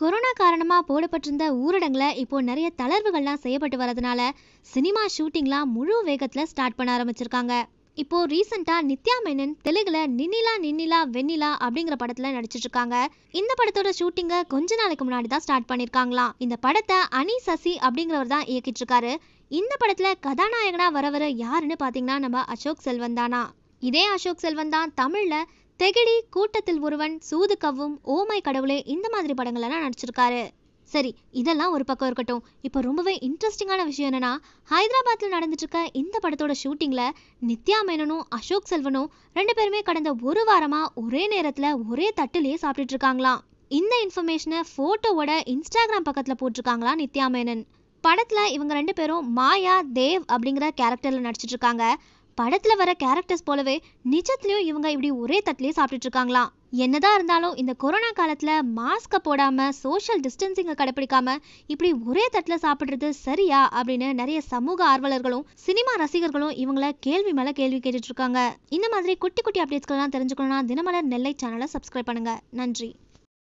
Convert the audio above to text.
corona காரணமாக போடப்பட்டிருந்த ஊரடங்கில் இப்போ நிறைய தளர்வுகள்லாம் செய்யப்பட்டு வரதுனால சினிமா ஷூட்டிங்லாம் முழு வேகத்தில் ஸ்டார்ட் பண்ண ஆரம்பிச்சிருக்காங்க இப்போ ரீசெண்டாக நித்யா மேனன் தெலுங்குல நின்னிலா நின்னிலா வெண்ணிலா அப்படிங்கிற படத்துல நடிச்சிட்டு இருக்காங்க இந்த படத்தோட ஷூட்டிங்கை கொஞ்ச நாளைக்கு முன்னாடி தான் ஸ்டார்ட் பண்ணிருக்காங்களாம் இந்த படத்தை அனி சசி அப்படிங்கிறவர் தான் இயக்கிட்டு இருக்காரு இந்த படத்துல கதாநாயகனா வரவர் யாருன்னு பாத்தீங்கன்னா நம்ம அசோக் செல்வன் தானா இதே அசோக் செல்வன் தான் தமிழ்ல தெகிடி கூட்டத்தில் ஒருவன் சூது கவ்வும் ஓமை கடவுளே இந்த மாதிரி படங்கள்லாம் நடிச்சிருக்காரு சரி இதெல்லாம் ஒரு பக்கம் இருக்கட்டும் இப்போ ரொம்பவே இன்ட்ரெஸ்டிங்கான விஷயம் என்னன்னா ஹைதராபாத்தில் நடந்துட்டு இருக்க இந்த படத்தோட ஷூட்டிங்கில் நித்யா மேனனும் அசோக் செல்வனும் ரெண்டு பேருமே கடந்த ஒரு வாரமாக ஒரே நேரத்தில் ஒரே தட்டுலயே சாப்பிட்டுட்டு இருக்காங்களாம் இந்த இன்ஃபர்மேஷனை ஃபோட்டோவோட இன்ஸ்டாகிராம் பக்கத்தில் போட்டிருக்காங்களா நித்யா மேனன் படத்தில் இவங்க ரெண்டு பேரும் மாயா தேவ் அப்படிங்கிற கேரக்டரில் நடிச்சிட்டு இருக்காங்க படத்துல வர கேரக்டர்ஸ் போலவே நிஜத்திலயும் இவங்க இப்படி ஒரே தட்டிலே சாப்பிட்டுட்டு இருக்காங்களாம் என்னதான் இருந்தாலும் இந்த கொரோனா காலத்துல மாஸ்க போடாம சோஷியல் டிஸ்டன்சிங்க கடைபிடிக்காம இப்படி ஒரே தட்டுல சாப்பிடுறது சரியா அப்படின்னு நிறைய சமூக ஆர்வலர்களும் சினிமா ரசிகர்களும் இவங்கள கேள்வி மேல கேள்வி கேட்டுட்டு இருக்காங்க இந்த மாதிரி குட்டி குட்டி எல்லாம் தெரிஞ்சுக்கணும்னா தினமலர் நெல்லை சேனலை சப்ஸ்கிரைப் பண்ணுங்க நன்றி